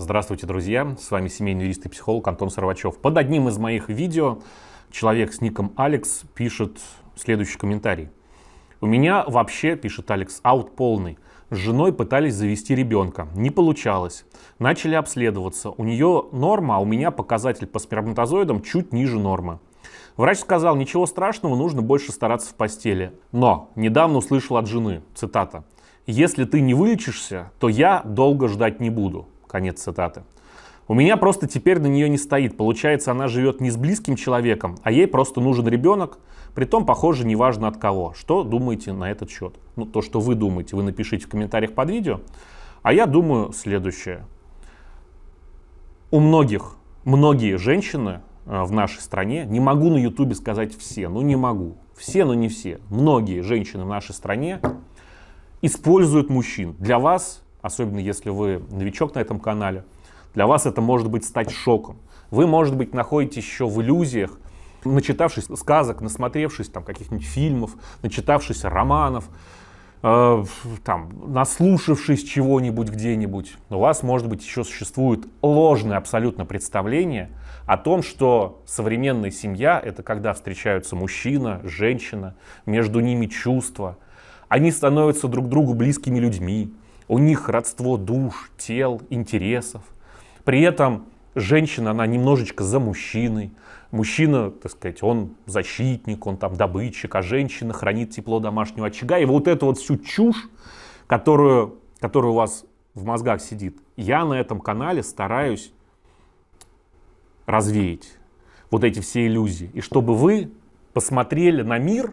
Здравствуйте, друзья! С вами семейный юрист и психолог Антон Сарвачев. Под одним из моих видео человек с ником Алекс пишет следующий комментарий. «У меня вообще, — пишет Алекс, — аут полный. С женой пытались завести ребенка. Не получалось. Начали обследоваться. У нее норма, а у меня показатель по сперматозоидам чуть ниже нормы. Врач сказал, ничего страшного, нужно больше стараться в постели. Но недавно услышал от жены, цитата, «Если ты не вылечишься, то я долго ждать не буду». Конец цитаты. У меня просто теперь на нее не стоит. Получается, она живет не с близким человеком, а ей просто нужен ребенок. Притом, похоже, неважно от кого. Что думаете на этот счет? Ну, то, что вы думаете, вы напишите в комментариях под видео. А я думаю следующее. У многих, многие женщины э, в нашей стране, не могу на ютубе сказать все, ну не могу, все, но не все, многие женщины в нашей стране используют мужчин. Для вас особенно если вы новичок на этом канале, для вас это может быть стать шоком. Вы, может быть, находитесь еще в иллюзиях, начитавшись сказок, насмотревшись там каких-нибудь фильмов, начитавшись романов, э, там, наслушавшись чего-нибудь где-нибудь, у вас, может быть, еще существует ложное абсолютно представление о том, что современная семья — это когда встречаются мужчина, женщина, между ними чувства, они становятся друг другу близкими людьми, у них родство душ, тел, интересов. При этом женщина, она немножечко за мужчиной. Мужчина, так сказать, он защитник, он там добытчик, а женщина хранит тепло домашнего очага. И вот эту вот всю чушь, которую, которая у вас в мозгах сидит, я на этом канале стараюсь развеять вот эти все иллюзии. И чтобы вы посмотрели на мир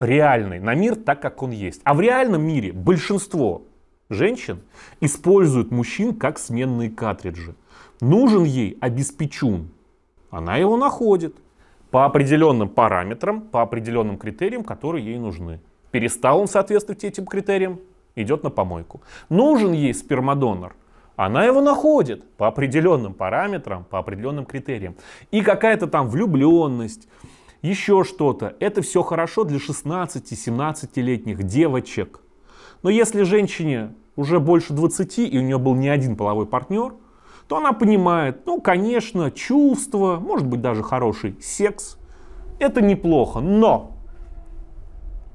реальный, на мир так, как он есть. А в реальном мире большинство женщин используют мужчин как сменные картриджи. Нужен ей обеспечун. Она его находит по определенным параметрам, по определенным критериям, которые ей нужны. Перестал он соответствовать этим критериям, идет на помойку. Нужен ей спермодонор. Она его находит по определенным параметрам, по определенным критериям. И какая-то там влюбленность, еще что-то. Это все хорошо для 16-17-летних девочек – но если женщине уже больше 20 и у нее был не один половой партнер, то она понимает, ну, конечно, чувства, может быть, даже хороший секс, это неплохо, но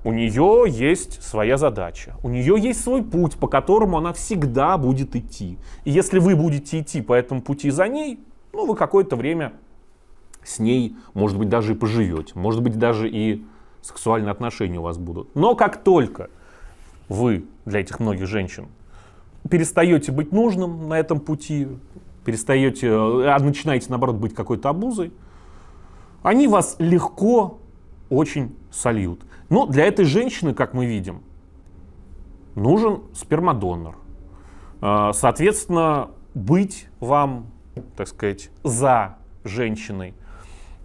у нее есть своя задача, у нее есть свой путь, по которому она всегда будет идти. И если вы будете идти по этому пути за ней, ну, вы какое-то время с ней, может быть, даже и поживете, может быть, даже и сексуальные отношения у вас будут. Но как только вы для этих многих женщин перестаете быть нужным на этом пути, перестаете, э, а начинаете, наоборот, быть какой-то обузой, они вас легко очень сольют. Но для этой женщины, как мы видим, нужен спермодонор. Э, соответственно, быть вам, так сказать, за женщиной,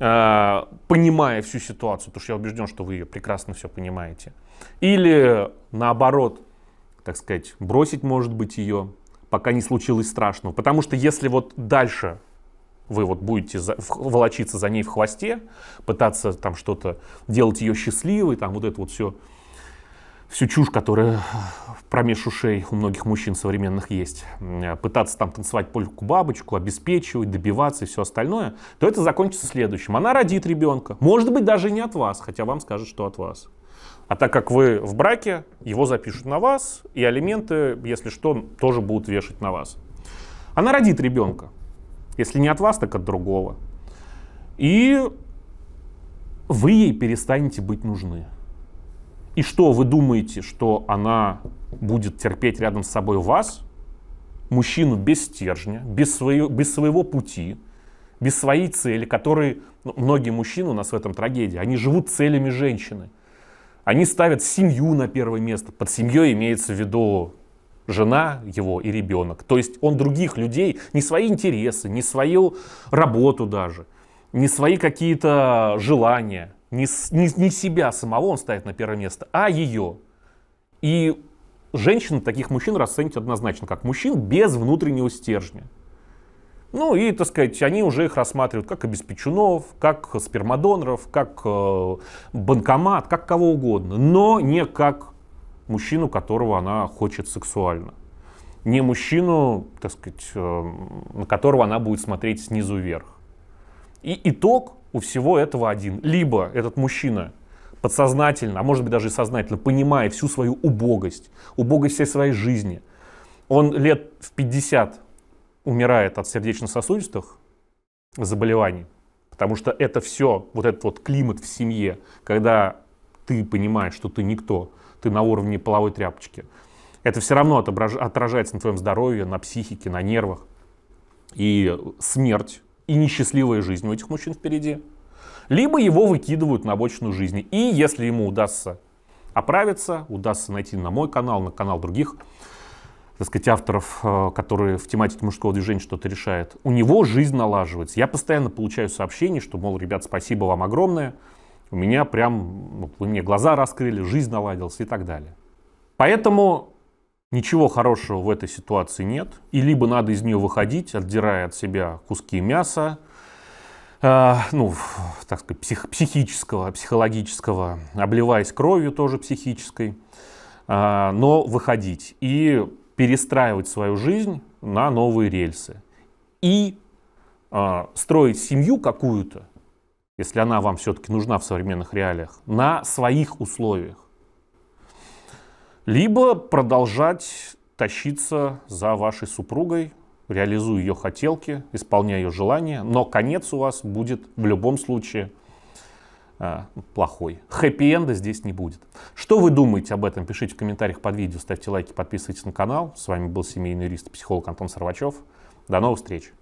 э, понимая всю ситуацию, потому что я убежден, что вы ее прекрасно все понимаете – или наоборот, так сказать, бросить, может быть, ее, пока не случилось страшного. Потому что если вот дальше вы вот будете за, волочиться за ней в хвосте, пытаться там что-то делать ее счастливой, там вот это вот все всю чушь, которая промеж ушей у многих мужчин современных есть, э, пытаться там танцевать польку-бабочку, обеспечивать, добиваться и все остальное, то это закончится следующим. Она родит ребенка, может быть, даже не от вас, хотя вам скажут, что от вас. А так как вы в браке, его запишут на вас, и алименты, если что, тоже будут вешать на вас. Она родит ребенка. Если не от вас, так от другого. И вы ей перестанете быть нужны. И что вы думаете, что она будет терпеть рядом с собой вас, мужчину без стержня, без, свое, без своего пути, без своей цели, которые ну, многие мужчины у нас в этом трагедии, они живут целями женщины. Они ставят семью на первое место. Под семьей имеется в виду жена его и ребенок. То есть он других людей, не свои интересы, не свою работу даже, не свои какие-то желания – не, не, не себя самого он ставит на первое место, а ее. И женщины таких мужчин расценить однозначно как мужчин без внутреннего стержня. Ну и, так сказать, они уже их рассматривают как обеспечунов, как спермодоноров, как э, банкомат, как кого угодно, но не как мужчину, которого она хочет сексуально. Не мужчину, так сказать, э, на которого она будет смотреть снизу вверх. И итог у всего этого один. Либо этот мужчина подсознательно, а может быть даже и сознательно, понимая всю свою убогость, убогость всей своей жизни, он лет в 50 умирает от сердечно-сосудистых заболеваний, потому что это все, вот этот вот климат в семье, когда ты понимаешь, что ты никто, ты на уровне половой тряпочки, это все равно отображ... отражается на твоем здоровье, на психике, на нервах. И смерть и несчастливая жизнь у этих мужчин впереди, либо его выкидывают на обочину жизни. И если ему удастся оправиться, удастся найти на мой канал, на канал других, так сказать, авторов, э, которые в тематике мужского движения что-то решают, у него жизнь налаживается. Я постоянно получаю сообщения, что, мол, ребят, спасибо вам огромное, у меня прям, вы мне глаза раскрыли, жизнь наладилась и так далее. Поэтому Ничего хорошего в этой ситуации нет. И либо надо из нее выходить, отдирая от себя куски мяса, э, ну, так сказать, псих, психического, психологического, обливаясь кровью тоже психической, э, но выходить и перестраивать свою жизнь на новые рельсы. И э, строить семью какую-то, если она вам все-таки нужна в современных реалиях, на своих условиях либо продолжать тащиться за вашей супругой, реализуя ее хотелки, исполняя ее желания, но конец у вас будет в любом случае э, плохой. Хэппи-энда здесь не будет. Что вы думаете об этом? Пишите в комментариях под видео, ставьте лайки, подписывайтесь на канал. С вами был семейный юрист и психолог Антон Сарвачев. До новых встреч!